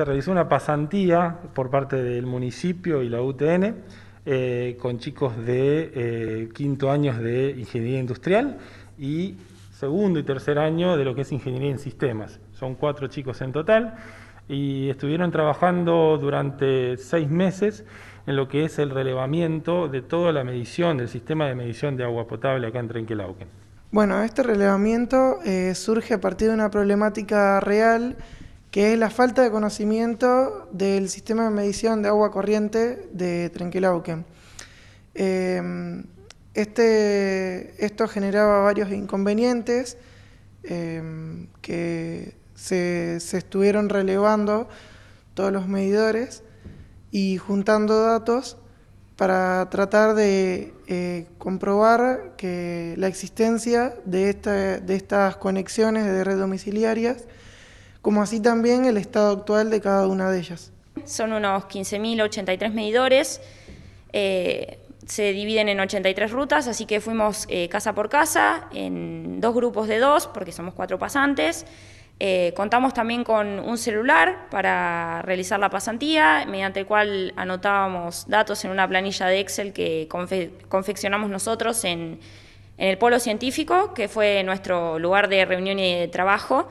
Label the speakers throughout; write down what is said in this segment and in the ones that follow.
Speaker 1: se realizó una pasantía por parte del municipio y la UTN eh, con chicos de eh, quinto año de ingeniería industrial y segundo y tercer año de lo que es ingeniería en sistemas. Son cuatro chicos en total y estuvieron trabajando durante seis meses en lo que es el relevamiento de toda la medición, del sistema de medición de agua potable acá en Trenquelauquen.
Speaker 2: Bueno, este relevamiento eh, surge a partir de una problemática real que es la falta de conocimiento del sistema de medición de agua corriente de Trenquilauquen. Em, este, esto generaba varios inconvenientes em, que se, estuvieron relevando todos los medidores y juntando datos para tratar de eh, comprobar que la existencia de, de estas conexiones de red domiciliarias como así también el estado actual de cada una de ellas.
Speaker 3: Son unos 15.083 medidores, eh, se dividen en 83 rutas, así que fuimos eh, casa por casa, en dos grupos de dos, porque somos cuatro pasantes. Eh, contamos también con un celular para realizar la pasantía, mediante el cual anotábamos datos en una planilla de Excel que confeccionamos nosotros en el polo científico, que fue nuestro lugar de reunión y de trabajo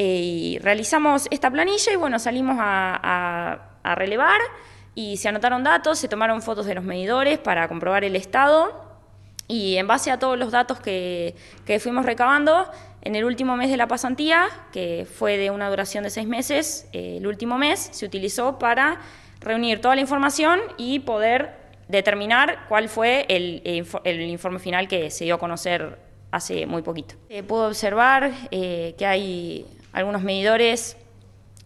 Speaker 3: y realizamos esta planilla y bueno, salimos a, relevar y se anotaron datos, se tomaron fotos de los medidores para comprobar el estado. Y en base a todos los datos que, que, fuimos recabando, en el último mes de la pasantía, que fue de una duración de seis meses, eh, el último mes se utilizó para reunir toda la información y poder determinar cuál fue el, informe final que se dio a conocer hace muy poquito. Eh, puedo observar eh, que hay algunos medidores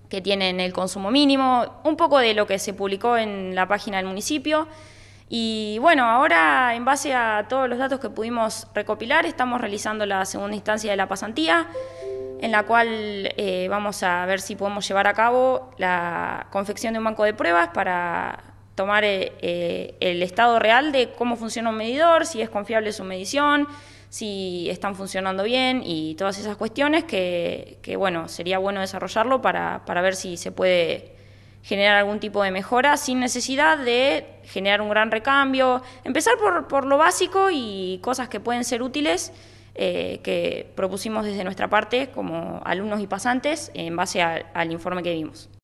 Speaker 3: que tienen el consumo mínimo, un poco de lo que se publicó en la página del municipio. Y bueno, ahora en base a todos los datos que pudimos recopilar, estamos realizando la segunda instancia de la pasantía, en la cual eh, vamos a ver si podemos llevar a cabo la confección de un banco de pruebas para tomar eh, eh, el estado real de cómo funciona un medidor, si es confiable su medición, si están funcionando bien y todas esas cuestiones que, bueno, sería bueno desarrollarlo para, para ver si se puede generar algún tipo de mejora sin necesidad de generar un gran recambio. Empezar por, por lo básico y cosas que pueden ser útiles eh, que propusimos desde nuestra parte como alumnos y pasantes en base al informe que vimos.